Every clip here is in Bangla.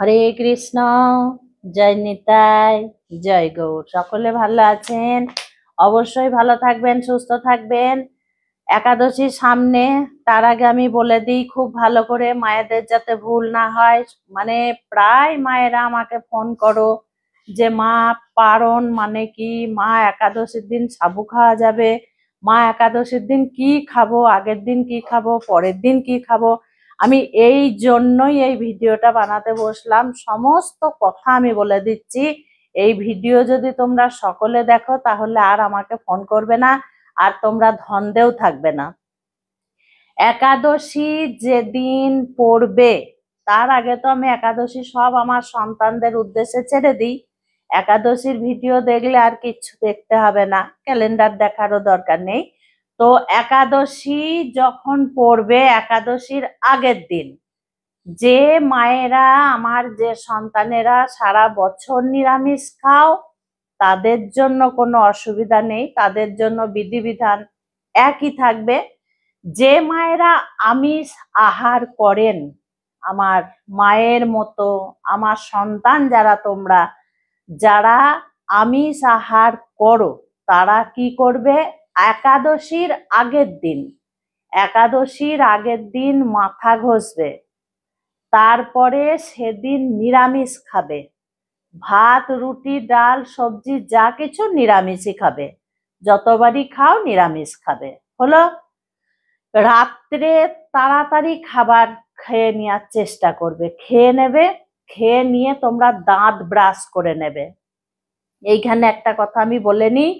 হরে কৃষ্ণ জয় নিতাই জয় গৌর সকলে ভালো আছেন অবশ্যই ভালো থাকবেন সুস্থ থাকবেন একাদশীর সামনে তার আগে আমি বলে দিই খুব ভালো করে মায়েদের যাতে ভুল না হয় মানে প্রায় মায়েরা আমাকে ফোন করো যে মা পারণ মানে কি মা একাদশীর দিন সাবু খাওয়া যাবে মা একাদশীর দিন কি খাবো আগের দিন কি খাবো পরের দিন কি খাবো আমি এই জন্যই এই ভিডিওটা বানাতে বসলাম সমস্ত কথা আমি বলে দিচ্ছি এই ভিডিও যদি তোমরা সকলে দেখো তাহলে আর আমাকে ফোন করবে না আর তোমরা ধন্দেও থাকবে না একাদশী যেদিন পড়বে তার আগে তো আমি একাদশী সব আমার সন্তানদের উদ্দেশ্যে ছেড়ে দিই একাদশীর ভিডিও দেখলে আর কিচ্ছু দেখতে হবে না ক্যালেন্ডার দেখারও দরকার নেই তো একাদশী যখন পড়বে একাদশীর আগের দিন যে মায়েরা আমার যে সন্তানেরা সারা বছর নিরামিষ খাও তাদের জন্য কোনো অসুবিধা নেই তাদের জন্য বিধিবিধান একই থাকবে যে মায়েরা আমিষ আহার করেন আমার মায়ের মতো আমার সন্তান যারা তোমরা যারা আমিষ আহার করো তারা কি করবে একাদশীর আগের দিন একাদশীর আগের দিন মাথা ঘষবে তারপরে সেদিন নিরামিষ খাবে ভাত রুটি ডাল সবজি যা কিছু নিরামিষই খাবে যতবারই খাও নিরামিষ খাবে হলো রাত্রে তাড়াতাড়ি খাবার খেয়ে নেওয়ার চেষ্টা করবে খেয়ে নেবে খেয়ে নিয়ে তোমরা দাঁত ব্রাশ করে নেবে এইখানে একটা কথা আমি বলে নিই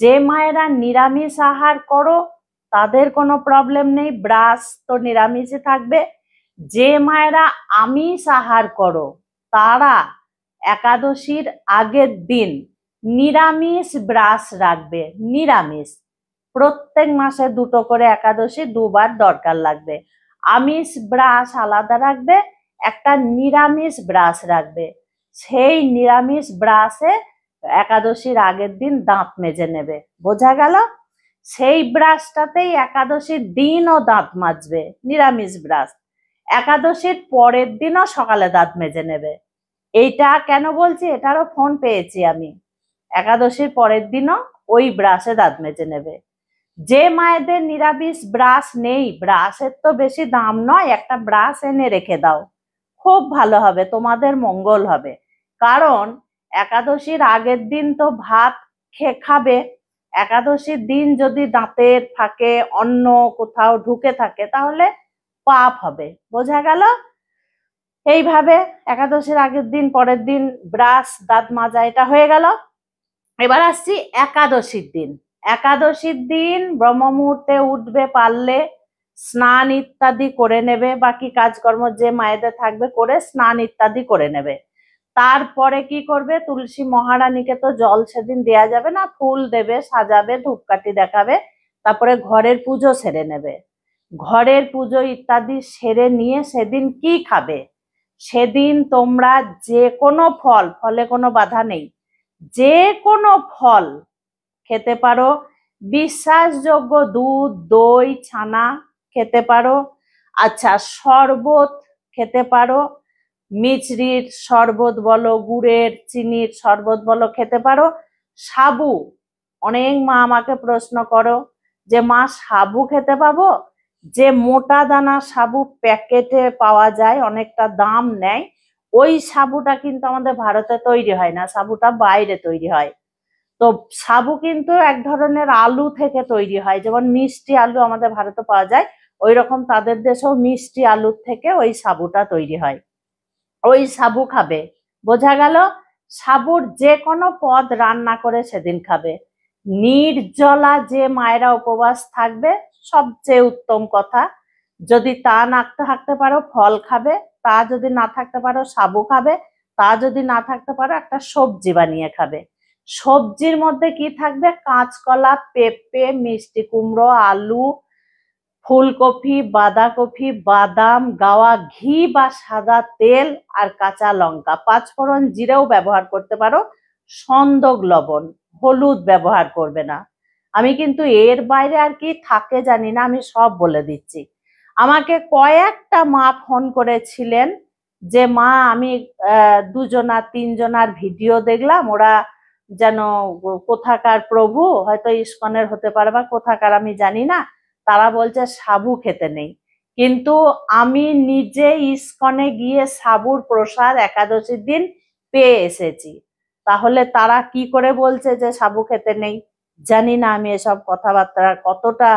যে মায়েরা নিরামিষ আহার করো তাদের কোনো প্রবলেম নেই ব্রাশ তো নিরামিষে থাকবে যে মায়েরা আমিষ আহার করো তারা একাদশীর আগের দিন নিরামিষ ব্রাশ রাখবে নিরামিষ প্রত্যেক মাসে দুটো করে একাদশী দুবার দরকার লাগবে আমিষ ব্রাশ আলাদা রাখবে একটা নিরামিষ ব্রাশ রাখবে সেই নিরামিষ ব্রাশে একাদশীর আগের দিন দাঁত মেজে নেবে বোঝা গেল সেই ব্রাশটাতেই একাদশীর দিনও দাঁত মাজবে নিরামিষ ব্রাশ একাদশীর পরের দিনও সকালে দাঁত মেজে নেবে এইটা কেন বলছি এটারও ফোন পেয়েছি আমি একাদশীর পরের দিনও ওই ব্রাশে দাঁত মেজে নেবে যে মায়েদের নিরামিষ ব্রাশ নেই ব্রাশের তো বেশি দাম নয় একটা ব্রাশ এনে রেখে দাও খুব ভালো হবে তোমাদের মঙ্গল হবে কারণ একাদশীর আগের দিন তো ভাত খেয়ে খাবে একাদশীর দিন যদি দাঁতের ফাঁকে অন্য কোথাও ঢুকে থাকে তাহলে পাপ হবে বোঝা গেল এইভাবে একাদশীর আগের দিন পরের দিন ব্রাশ দাঁত মাজা এটা হয়ে গেল এবার আসছি একাদশীর দিন একাদশীর দিন ব্রহ্ম মুহূর্তে উঠবে পারলে স্নান ইত্যাদি করে নেবে বাকি কাজকর্ম যে মায়েদের থাকবে করে স্নান ইত্যাদি করে নেবে তারপরে কি করবে তুলসী মহারানীকে তো জল সেদিন দেয়া যাবে না ফুল দেবে সাজাবে ধূপকাঠি দেখাবে তারপরে ঘরের পুজো সেরে নেবে ঘরের পুজো ইত্যাদি সেরে নিয়ে সেদিন কি খাবে সেদিন তোমরা যে কোনো ফল ফলে কোনো বাধা নেই যে কোনো ফল খেতে পারো বিশ্বাসযোগ্য দুধ দই ছানা খেতে পারো আচ্ছা শরবত খেতে পারো মিচড়ির শরবত বলো গুড়ের চিনির শরবত বলো খেতে পারো সাবু অনেক মা আমাকে প্রশ্ন করো যে মা সাবু খেতে পাবো যে মোটা দানা সাবু প্যাকেটে পাওয়া যায় অনেকটা দাম নেয় ওই সাবুটা কিন্তু আমাদের ভারতে তৈরি হয় না সাবুটা বাইরে তৈরি হয় তো সাবু কিন্তু এক ধরনের আলু থেকে তৈরি হয় যেমন মিষ্টি আলু আমাদের ভারতে পাওয়া যায় ওই রকম তাদের দেশেও মিষ্টি আলুর থেকে ওই সাবুটা তৈরি হয় ওই সাবু খাবে বোঝা গেল সাবুর যে কোনো পদ রান্না করে সেদিন খাবে নির্জলা যে মায়েরা উপবাস থাকবে সবচেয়ে উত্তম কথা যদি তা না থাকতে পারো ফল খাবে তা যদি না থাকতে পারো সাবু খাবে তা যদি না থাকতে পারো একটা সবজি বানিয়ে খাবে সবজির মধ্যে কি থাকবে কাঁচকলা পেঁপে মিষ্টি কুমড়ো আলু ফুলকপি বাঁধাকপি বাদাম গাওয়া ঘি বা সাদা তেল আর কাঁচা লঙ্কা পাঁচফোড়ন জিরেও ব্যবহার করতে পারো সন্দক লবণ হলুদ ব্যবহার করবে না আমি কিন্তু এর বাইরে আর কি থাকে জানি না আমি সব বলে দিচ্ছি আমাকে কয়েকটা মা ফোন করেছিলেন যে মা আমি দুজনা তিনজনার ভিডিও দেখলাম ওরা যেন কোথাকার প্রভু হয়তো ইস্কনের হতে পারে বা কোথাকার আমি জানি না তারা বলছে সাবু খেতে নেই কিন্তু আমি নিজে ইস্কনে গিয়ে সাবুর প্রসাদ একাদশীর দিন পেয়ে এসেছি তাহলে তারা কি করে বলছে যে সাবু খেতে নেই জানি না আমি এসব কথাবার্তার কতটা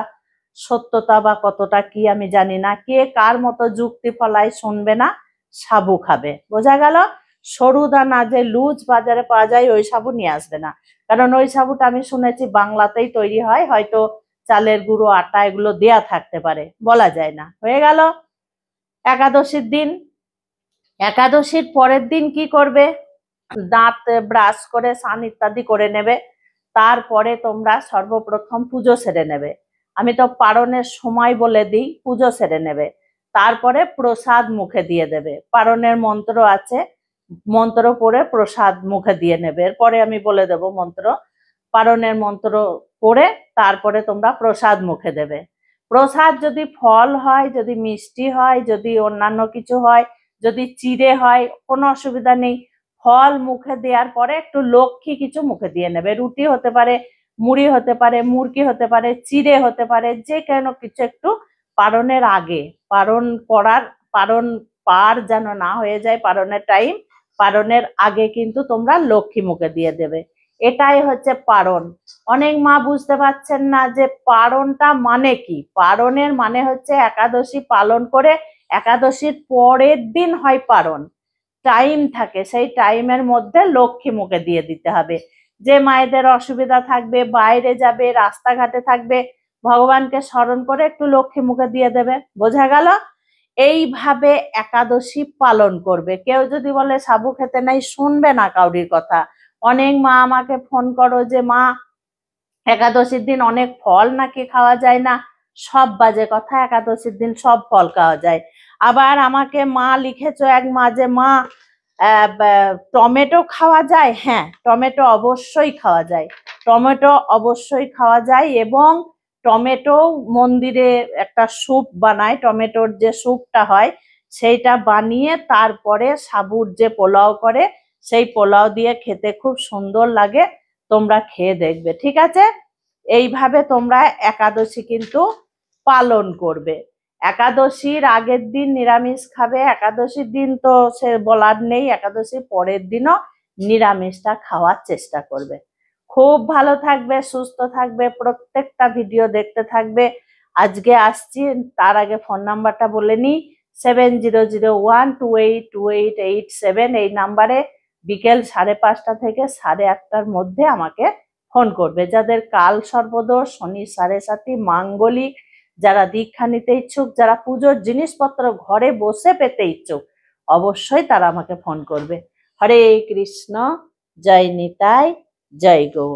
সত্যতা বা কতটা কি আমি জানি না কে কার মতো যুক্তি ফলায় শুনবে না সাবু খাবে বোঝা গেল সরু দানা যে লুজ বাজারে পাওয়া যায় ওই সাবু নিয়ে আসবে না কারণ ওই সাবুটা আমি শুনেছি বাংলাতেই তৈরি হয় হয়তো চালের গুঁড়ো আটা এগুলো দেয়া থাকতে পারে বলা যায় না হয়ে গেল একাদশীর দিন একাদশীর পরের দিন কি করবে দাঁত ব্রাশ করে স্নান ইত্যাদি করে নেবে তারপরে তোমরা সর্বপ্রথম পুজো সেরে নেবে আমি তো পারণের সময় বলে দিই পুজো সেরে নেবে তারপরে প্রসাদ মুখে দিয়ে দেবে পারণের মন্ত্র আছে মন্ত্র পরে প্রসাদ মুখে দিয়ে নেবে এরপরে আমি বলে দেব মন্ত্র পারণের মন্ত্র করে তারপরে তোমরা প্রসাদ মুখে দেবে প্রসাদ যদি ফল হয় যদি মিষ্টি হয় যদি অন্যান্য কিছু হয় যদি চিড়ে হয় কোনো অসুবিধা নেই ফল মুখে দেওয়ার পরে একটু লক্ষ্মী কিছু মুখে দিয়ে নেবে রুটি হতে পারে মুড়ি হতে পারে মুরগি হতে পারে চিড়ে হতে পারে যে কেন কিছু একটু পারণের আগে পারণ করার পারণ পার যেন না হয়ে যায় পারণের টাইম পারণের আগে কিন্তু তোমরা লক্ষ্মী মুখে দিয়ে দেবে এটাই হচ্ছে পারণ অনেক মা বুঝতে পারছেন না যে পারণটা মানে কি পারণের মানে হচ্ছে একাদশী পালন করে একাদশীর পরের দিন হয় পারণ টাইম থাকে সেই টাইমের মধ্যে লক্ষ্মী মুখে দিয়ে দিতে হবে যে মায়েদের অসুবিধা থাকবে বাইরে যাবে রাস্তাঘাটে থাকবে ভগবানকে স্মরণ করে একটু লক্ষ্মী মুখে দিয়ে দেবে বোঝা গেল এইভাবে একাদশী পালন করবে কেউ যদি বলে সাবু খেতে নাই শুনবে না কাউরির কথা অনেক মা আমাকে ফোন করো যে মা একাদশীর দিন অনেক ফল নাকি খাওয়া যায় না সব বাজে কথা একাদশীর দিন সব ফল খাওয়া যায় আবার আমাকে মা লিখেছো এক মা যে মা টমেটো খাওয়া যায় হ্যাঁ টমেটো অবশ্যই খাওয়া যায় টমেটো অবশ্যই খাওয়া যায় এবং টমেটো মন্দিরে একটা স্যুপ বানায় টমেটোর যে স্যুপটা হয় সেইটা বানিয়ে তারপরে সাবুর যে পোলাও করে সেই পোলাও দিয়ে খেতে খুব সুন্দর লাগে তোমরা খেয়ে দেখবে ঠিক আছে এইভাবে তোমরা একাদশী কিন্তু পালন করবে একাদশীর আগের দিন নিরামিষ খাবে একাদশীর দিন তো সে বলার নেই একাদশীর পরের দিনও নিরামিষটা খাওয়ার চেষ্টা করবে খুব ভালো থাকবে সুস্থ থাকবে প্রত্যেকটা ভিডিও দেখতে থাকবে আজকে আসছি তার আগে ফোন নাম্বারটা বলে নিই seven zero zero one two eight two eight eight seven এই নাম্বারে বিকেল সাড়ে পাঁচটা থেকে সাড়ে আটটার মধ্যে আমাকে ফোন করবে যাদের কাল সর্বদোষ শনি সাড়ে সাতি মাঙ্গলিক যারা দীক্ষা নিতে ইচ্ছুক যারা পুজোর জিনিসপত্র ঘরে বসে পেতে ইচ্ছুক অবশ্যই তারা আমাকে ফোন করবে হরে কৃষ্ণ জয় নিতাই জয় গৌর